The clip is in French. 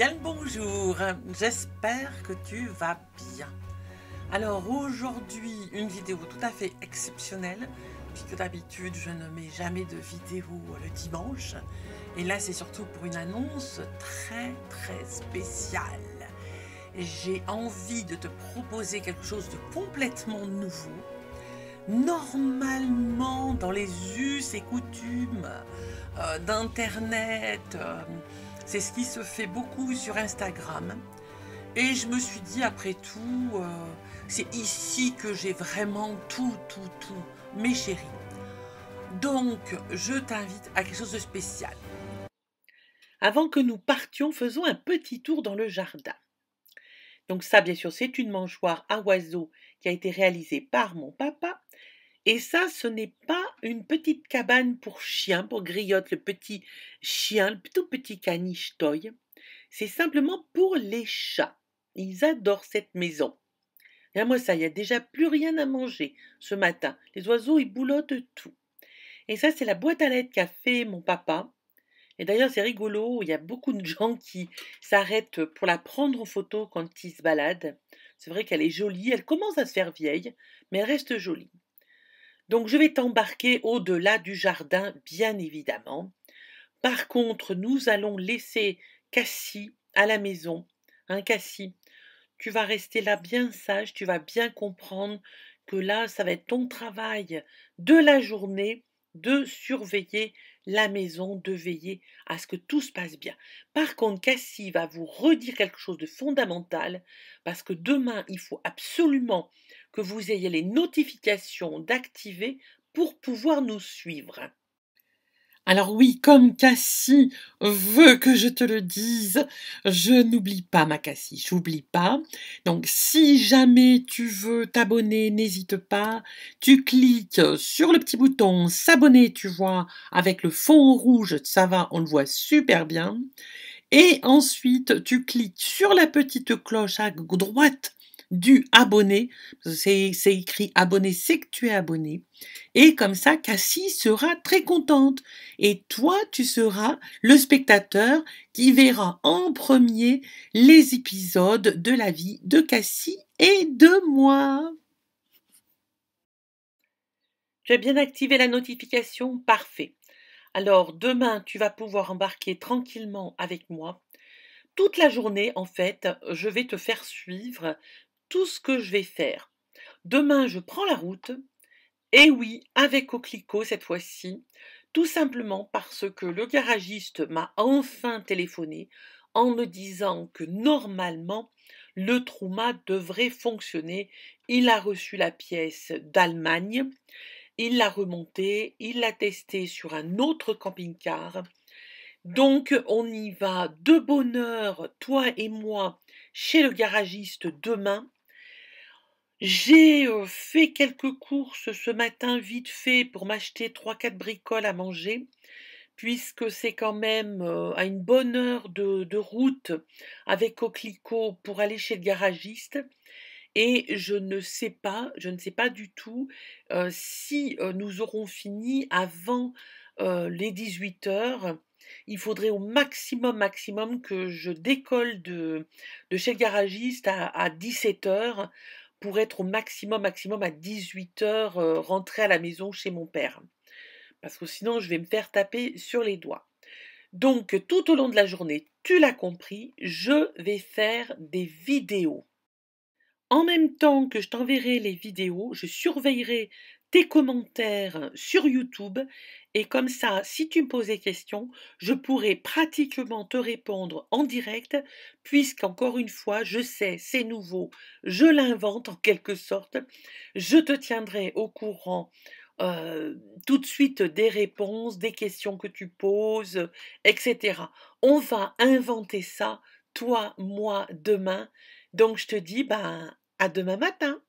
bien bonjour, j'espère que tu vas bien. Alors aujourd'hui, une vidéo tout à fait exceptionnelle, puisque d'habitude je ne mets jamais de vidéo le dimanche, et là c'est surtout pour une annonce très très spéciale. J'ai envie de te proposer quelque chose de complètement nouveau. Normalement, dans les us et coutumes euh, d'Internet, euh, c'est ce qui se fait beaucoup sur Instagram. Et je me suis dit, après tout, euh, c'est ici que j'ai vraiment tout, tout, tout, mes chéris. Donc, je t'invite à quelque chose de spécial. Avant que nous partions, faisons un petit tour dans le jardin. Donc ça, bien sûr, c'est une mangeoire à oiseaux qui a été réalisée par mon papa. Et ça, ce n'est pas une petite cabane pour chien, pour Griotte, le petit chien, le tout petit caniche toy. C'est simplement pour les chats. Ils adorent cette maison. Et hein, moi ça, il n'y a déjà plus rien à manger ce matin. Les oiseaux, ils boulotent tout. Et ça, c'est la boîte à lettres qu'a fait mon papa. Et d'ailleurs, c'est rigolo, il y a beaucoup de gens qui s'arrêtent pour la prendre en photo quand ils se baladent. C'est vrai qu'elle est jolie, elle commence à se faire vieille, mais elle reste jolie. Donc je vais t'embarquer au-delà du jardin, bien évidemment. Par contre, nous allons laisser Cassie à la maison. Un hein, Cassie, tu vas rester là bien sage, tu vas bien comprendre que là, ça va être ton travail de la journée de surveiller la maison, de veiller à ce que tout se passe bien. Par contre, Cassie va vous redire quelque chose de fondamental, parce que demain, il faut absolument que vous ayez les notifications d'activer pour pouvoir nous suivre. Alors oui, comme Cassie veut que je te le dise, je n'oublie pas ma Cassie, j'oublie pas. Donc si jamais tu veux t'abonner, n'hésite pas, tu cliques sur le petit bouton s'abonner, tu vois, avec le fond rouge, ça va, on le voit super bien. Et ensuite, tu cliques sur la petite cloche à droite du abonné, c'est écrit abonné, c'est que tu es abonné. Et comme ça, Cassie sera très contente. Et toi, tu seras le spectateur qui verra en premier les épisodes de la vie de Cassie et de moi. Tu as bien activé la notification, parfait. Alors demain, tu vas pouvoir embarquer tranquillement avec moi toute la journée, en fait, je vais te faire suivre tout ce que je vais faire. Demain, je prends la route. Et oui, avec Oclico cette fois-ci, tout simplement parce que le garagiste m'a enfin téléphoné en me disant que normalement le trauma devrait fonctionner. Il a reçu la pièce d'Allemagne, il l'a remontée, il l'a testée sur un autre camping-car. Donc on y va de bonne heure, toi et moi, chez le garagiste demain. J'ai euh, fait quelques courses ce matin vite fait pour m'acheter 3-4 bricoles à manger, puisque c'est quand même euh, à une bonne heure de, route avec Coquelicot pour aller chez le garagiste. Et je ne sais pas, je ne sais pas du tout euh, si nous aurons fini avant les 18 heures il faudrait au maximum, maximum que je décolle de, chez le garagiste à, à 17 heures pour être au maximum, maximum à 18h, heures euh, rentrer à la maison chez mon père. Parce que sinon, je vais me faire taper sur les doigts. Donc, tout au long de la journée, tu l'as compris, je vais faire des vidéos. En même temps que je t'enverrai les vidéos, je surveillerai tes commentaires euh, sur YouTube et comme ça, si tu me poses des questions, je pourrai pratiquement te répondre en direct puisqu'encore une fois, je sais, c'est nouveau, je l'invente en quelque sorte. Je te tiendrai au courant euh, tout de suite des réponses, des questions que tu poses, etc. On va inventer ça, toi, moi, demain. Donc je te dis, ben, à demain matin.